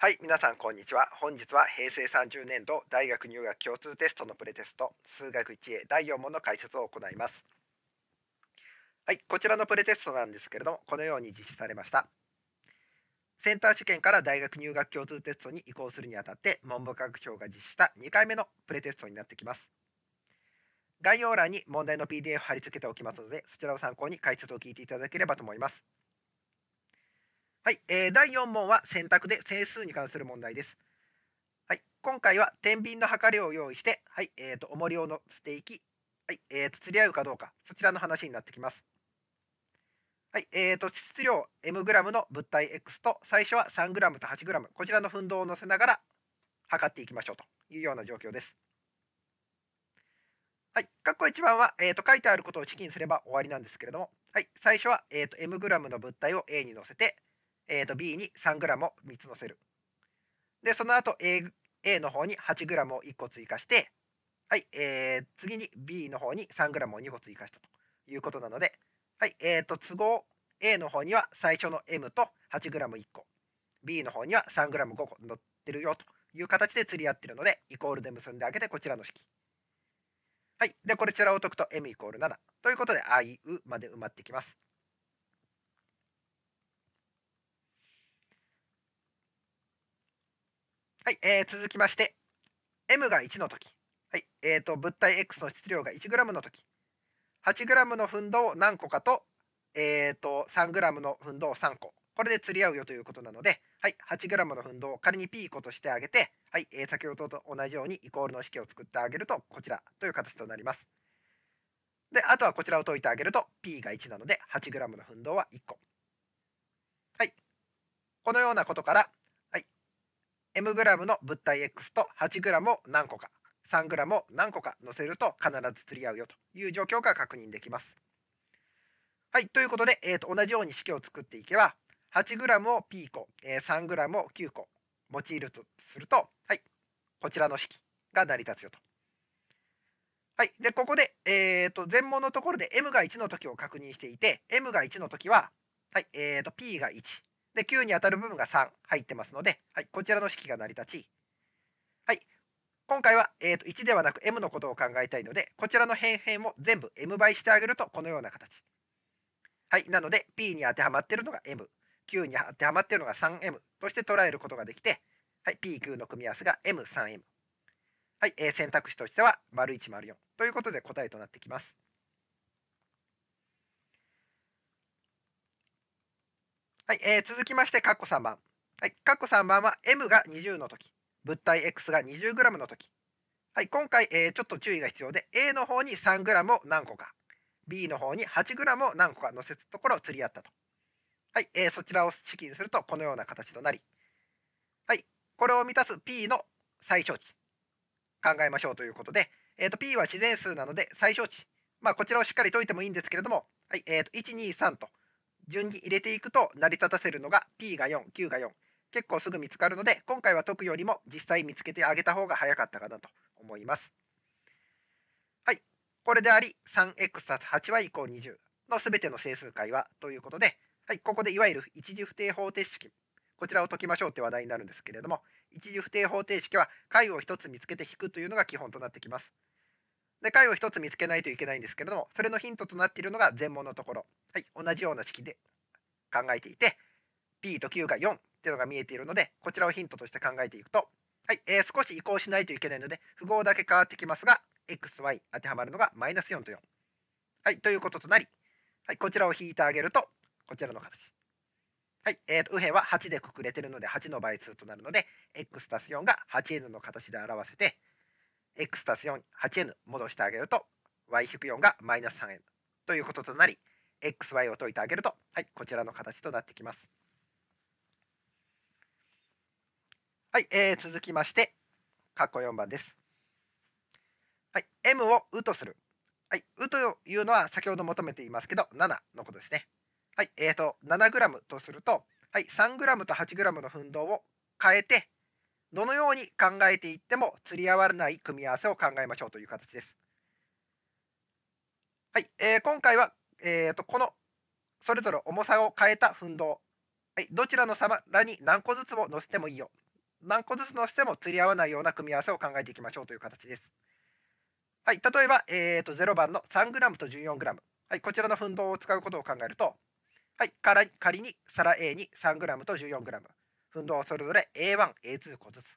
はい、皆さんこんにちは。本日は平成30年度大学入学共通テストのプレテスト数学1 a 第4問の解説を行います。はい、こちらのプレテストなんですけれども、このように実施されました。センター試験から大学入学共通テストに移行するにあたって、文部科学省が実施した2回目のプレテストになってきます。概要欄に問題の PDF 貼り付けておきますので、そちらを参考に解説を聞いていただければと思います。はい、えー、第4問は選択で整数に関する問題です。はい、今回は天秤の計りを用意して、はい、えーと重りを乗せていき、はい、えーと釣り合うかどうか、そちらの話になってきます。はい、えーと質量 m ムの物体 x と最初は3ムと8ム、こちらの分動を乗せながら測っていきましょうというような状況です。はい、括弧1番は、えーと、書いてあることを式にすれば終わりなんですけれども、はい、最初は、えーと、グラムの物体を A に乗せて、えー、と B に 3g を3つ載せる。で、その後 A, A の方に 8g を1個追加して、はい、えー、次に B の方に 3g を2個追加したということなので、はい、えー、と都合 A の方には最初の M と 8g1 個、B の方には 3g5 個載ってるよという形で釣り合ってるので、イコールで結んであげてこちらの式。はい、で、こちらを解くと M イコール7ということで、あいうまで埋まってきます。はい、えー、続きまして、m が1の時、はいえーと、物体 x の質量が 1g の時、8g の分度を何個かと,、えーと、3g の分度を3個、これで釣り合うよということなので、はい、8g の分度を仮に P イとしてあげて、はいえー、先ほどと同じようにイコールの式を作ってあげると、こちらという形となります。で、あとはこちらを解いてあげると P が1なので 8g の分動は1個。はい。このようなことから m の物体 x と 8g を何個か 3g を何個か載せると必ず釣り合うよという状況が確認できます。はい、ということで、えー、と同じように式を作っていけば 8g を p 個、えー、3g を9個用いるとすると、はい、こちらの式が成り立つよと。はい、でここで、えーと、全問のところで m が1の時を確認していて m が1の時は、はいえーと、と p が1で9に当たる部分が3入ってますので、はい、こちらの式が成り立ち、はい、今回は、えーと、1ではなく m のことを考えたいのでこちらの辺辺も全部 m 倍してあげるとこのような形。はい、なので p に当てはまっているのが m、q に当てはまっているのが 3m として捉えることができて、はい、p、q の組み合わせが m、3m。はい、えー、選択肢としては、丸1、0 4ということで答えとなってきます。はい、えー、続きまして、カッコ3番。はい、カッコ3番は M が20の時、物体 X が 20g の時。はい、今回、えー、ちょっと注意が必要で、A の方に 3g を何個か、B の方に 8g を何個か載せたところを釣り合ったと。はい、えー、そちらを式にするとこのような形となり、はい、これを満たす P の最小値、考えましょうということで、えーと、P は自然数なので最小値、まあ、こちらをしっかり解いてもいいんですけれども、はいえーと、と123と順に入れていくと成り立たせるのが P が4、Q が4。結構すぐ見つかるので、今回は解くよりも実際見つけてあげた方が早かったかなと思います。はい。これであり、3x+8 y イコール20の全ての整数解はということで、はい、ここでいわゆる一次不定方程式、こちらを解きましょうって話題になるんですけれども、一次不定方程式は解を1つ見つけて引くというのが基本となってきます。で解を1つ見つけないといけないんですけれどもそれのヒントとなっているのが全問のところ、はい、同じような式で考えていて P と Q が4っていうのが見えているのでこちらをヒントとして考えていくと、はいえー、少し移行しないといけないので符号だけ変わってきますが xy 当てはまるのがマイナス4と4、はい、ということとなり、はい、こちらを引いてあげるとこちらの形。はいえー、と右辺は8でくくれてるので8の倍数となるので x す4が 8n の形で表せて x たす 48n 戻してあげると y-4 がマイナス 3n ということとなり xy を解いてあげると、はい、こちらの形となってきます。はい、えー、続きまして、括弧4番です。はい、m をうとする。はい、うというのは先ほど求めていますけど、7のことですね。はい、えーと、7g とすると、はい、3g と 8g の分動を変えて、どのように考えていっても釣り合わない組み合わせを考えましょうという形です。はい、えー、今回は、えーと、このそれぞれ重さを変えた分動、はい、どちらの様らに何個ずつを乗せてもいいよ何個ずつ乗せても釣り合わないような組み合わせを考えていきましょうという形です。はい、例えば、えーと、と0番の 3g と 14g、はい、こちらの分動を使うことを考えると、はい、仮に皿 A に 3g と 14g、分動それぞれ A1、A2 個ずつ。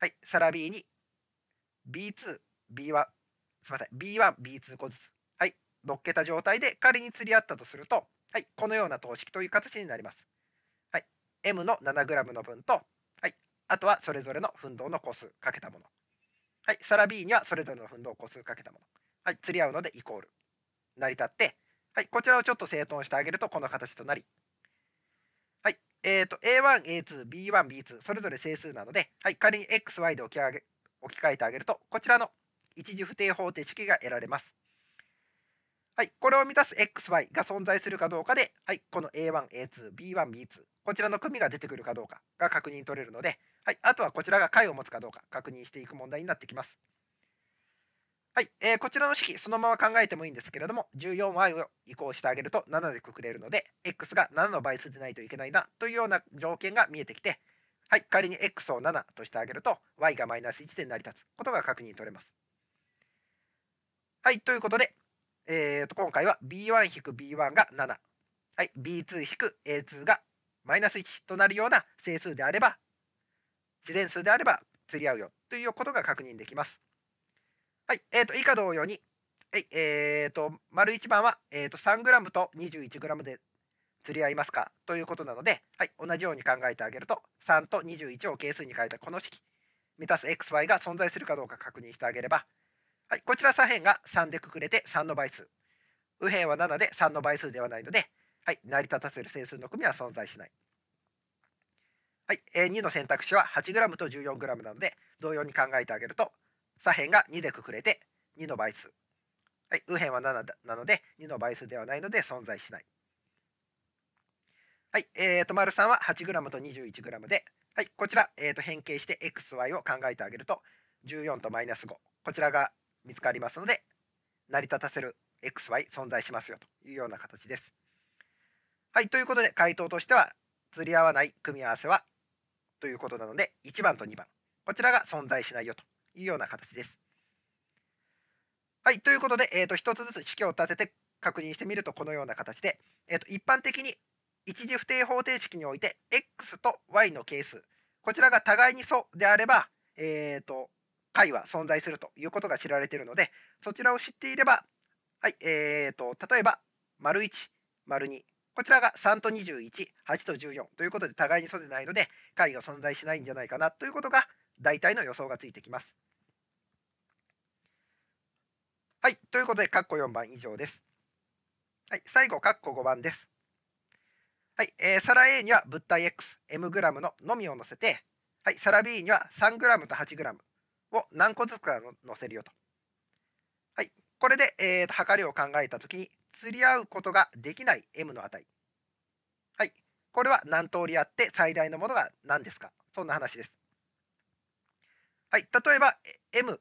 はい、サラ B に B2、B1、すみません、B1、B2 個ずつ。はい、乗っけた状態で仮に釣り合ったとすると、はい、このような等式という形になります。はい、M の 7g の分と、はい、あとはそれぞれの分動の個数かけたもの。はい、サラ B にはそれぞれの分動個数かけたもの。はい、釣り合うのでイコール。成り立って、はい、こちらをちょっと整頓してあげるとこの形となり、えっ、ー、と、A1、A2、B1、B2、それぞれ整数なので、はい、仮に X、Y で置き上げ置き換えてあげると、こちらの一次不定方程式が得られます。はい、これを満たす XY が存在するかどうかで、はい、この A1、A2、B1、B2、こちらの組が出てくるかどうかが確認取れるので、はい、あとはこちらが解を持つかどうか確認していく問題になってきます。はい、えー、こちらの式そのまま考えてもいいんですけれども 14y を移行してあげると7でくくれるので x が7の倍数でないといけないなというような条件が見えてきてはい仮に x を7としてあげると y がマイナス1で成り立つことが確認取れます。はいということで、えー、と今回は b1-b1 が7、はい、b2-a2 がマイナス1となるような整数であれば自然数であれば釣り合うよということが確認できます。はい、えっ、ー、と、以下同様に、はい、えっ、ー、と、丸1番は、えっ、ー、と、3g と 21g で釣り合いますかということなので、はい、同じように考えてあげると、3と21を係数に変えたこの式、満たす xy が存在するかどうか確認してあげれば、はい、こちら左辺が3でくくれて3の倍数。右辺は7で3の倍数ではないので、はい、成り立たせる整数の組は存在しない。はい、2の選択肢は 8g と 14g なので、同様に考えてあげると、左辺が2でくくれて2の倍数。はい、右辺は7なので2の倍数ではないので存在しない。はい、えーと、丸3は 8g と 21g で、はい、こちら、えー、と変形して xy を考えてあげると14とマイナス5こちらが見つかりますので成り立たせる xy 存在しますよというような形です。はい、ということで回答としては釣り合わない組み合わせはということなので1番と2番こちらが存在しないよというような形です。はい、ということで、えーと、1つずつ式を立てて確認してみるとこのような形で、えーと、一般的に一次不定方程式において x と y の係数こちらが互いに素であれば、えーと、解は存在するということが知られているのでそちらを知っていれば、はいえー、と例えば丸1丸2こちらが3と218と14ということで互いに素でないので解が存在しないんじゃないかなということが大体の予想がついてきます。はい、ということで、括弧4番以上です。はい、最後、括弧5番です。はい、えー、皿 A には物体 X、m ムののみを載せて、はい、皿 B には 3g と 8g を何個ずつか載せるよと。はい、これで、えー、と測りを考えたときに、釣り合うことができない m の値。はい、これは何通りあって最大のものが何ですかそんな話です。はい、例えば M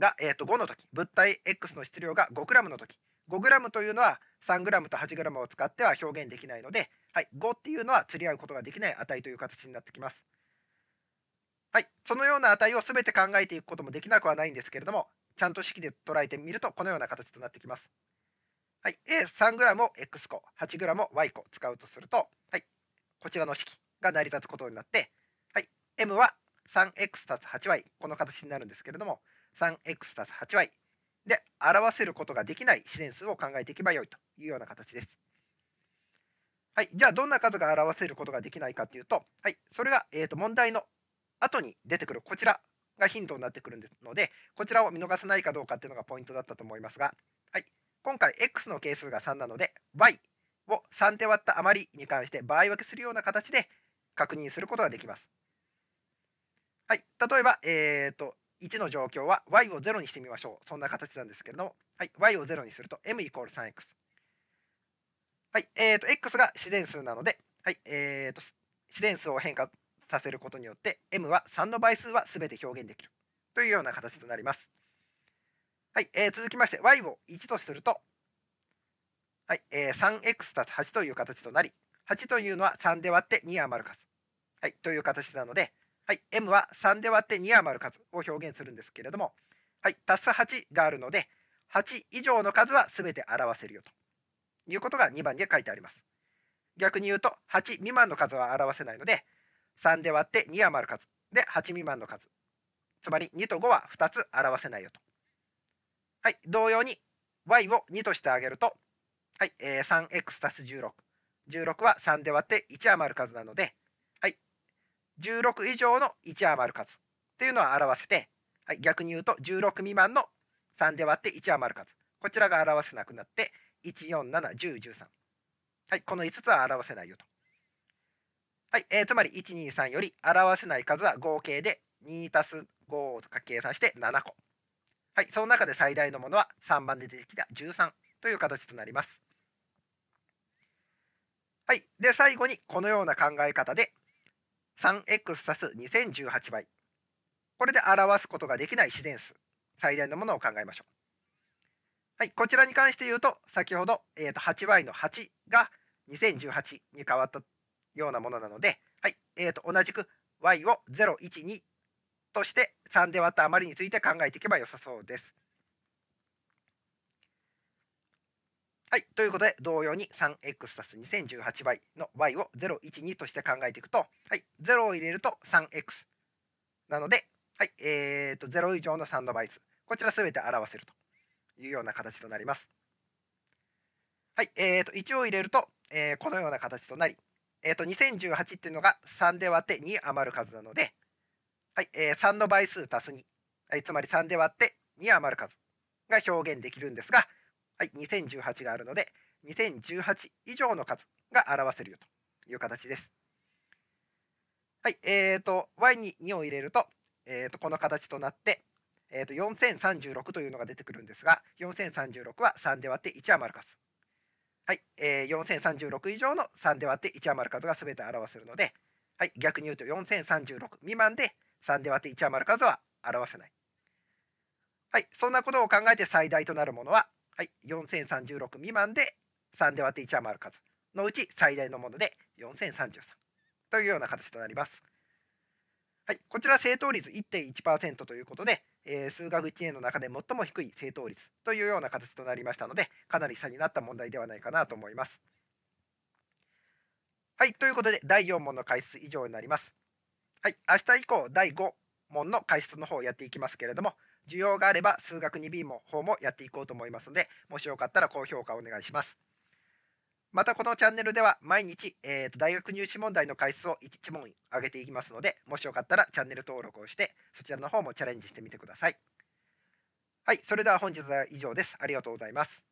が、えー、と5の時物体 X の質量が 5g の時 5g というのは 3g と 8g を使っては表現できないので、はい、5っていうのは釣り合うことができない値という形になってきます。はい、そのような値を全て考えていくこともできなくはないんですけれどもちゃんと式で捉えてみるとこのような形となってきます。はい、A3g を x 個 8g を y 個使うとすると、はい、こちらの式が成り立つことになって、はい、m は 3x+8y この形になるんですけれども 3x+8y で表せることができない自然数を考えていけばよいというような形です。はい、じゃあどんな数が表せることができないかというと、はい、それが、えー、と問題の後に出てくるこちらがヒントになってくるのでこちらを見逃さないかどうかっていうのがポイントだったと思いますが、はい、今回 x の係数が3なので y を3で割った余りに関して場合分けするような形で確認することができます。はい、例えば、えっ、ー、と、1の状況は y を0にしてみましょう。そんな形なんですけれども、はい、y を0にすると m イコール 3x。はい、えっ、ー、と、x が自然数なので、はい、えっ、ー、と、自然数を変化させることによって、m は3の倍数は全て表現できるというような形となります。はい、えー、続きまして y を1とすると、はいえー、3x+8 という形となり、8というのは3で割って2余る数、はい、という形なので、はい、m は3で割って2余る数を表現するんですけれども、はい、足す8があるので、8以上の数は全て表せるよということが2番に書いてあります。逆に言うと、8未満の数は表せないので、3で割って2余る数で8未満の数。つまり2と5は2つ表せないよと。はい、同様に y を2としてあげると、はい、え 3x す16。16は3で割って1余る数なので、16以上の1余る数っていうのを表せて、はい、逆に言うと16未満の3で割って1余る数こちらが表せなくなって1 4 7 1 0 1 3はい、この5つは表せないよと、はいえー、つまり123より表せない数は合計で2たす5か計算して7個、はい、その中で最大のものは3番で出てきた13という形となりますはい、で最後にこのような考え方で 3x+2018 倍。これで表すことができない自然数、最大のものを考えましょう。はい、こちらに関して言うと、先ほど、えー、と 8y の8が2018に変わったようなものなので、はいえー、と同じく y を012として3で割った余りについて考えていけばよさそうです。はい、ということで同様に 3x+2018 倍の y を012として考えていくと、はい、0を入れると 3x なので、はいえーと、0以上の3の倍数こちら全て表せるというような形となります。はい、えーと、1を入れると、えー、このような形となり、えーと、と2018っていうのが3で割って2余る数なので、はいえー、3の倍数足す2、はい、つまり3で割って2余る数が表現できるんですが、はい、2018があるので2018以上の数が表せるよという形です。はい、えーと、y に2を入れると,、えー、とこの形となって、えー、と4036というのが出てくるんですが4036は3で割って1余る数。はい、えー、4036以上の3で割って1余る数が全て表せるので、はい、逆に言うと4036未満で3で割って1余る数は表せない。はい、そんなことを考えて最大となるものははい、4036未満で3で割って1はる数のうち最大のもので4033というような形となります。はい、こちら正答率1.1%ということで、えー、数学1年の中で最も低い正答率というような形となりましたのでかなり差になった問題ではないかなと思います。はい、ということで第4問の解説以上になります。はい、明日以降第5問の解説の方をやっていきますけれども、需要があれば数学 2B も方もやっていこうと思いますので、もしよかったら高評価お願いします。またこのチャンネルでは毎日、えー、と大学入試問題の回数を1問上げていきますので、もしよかったらチャンネル登録をして、そちらの方もチャレンジしてみてください。はい、それでは本日は以上です。ありがとうございます。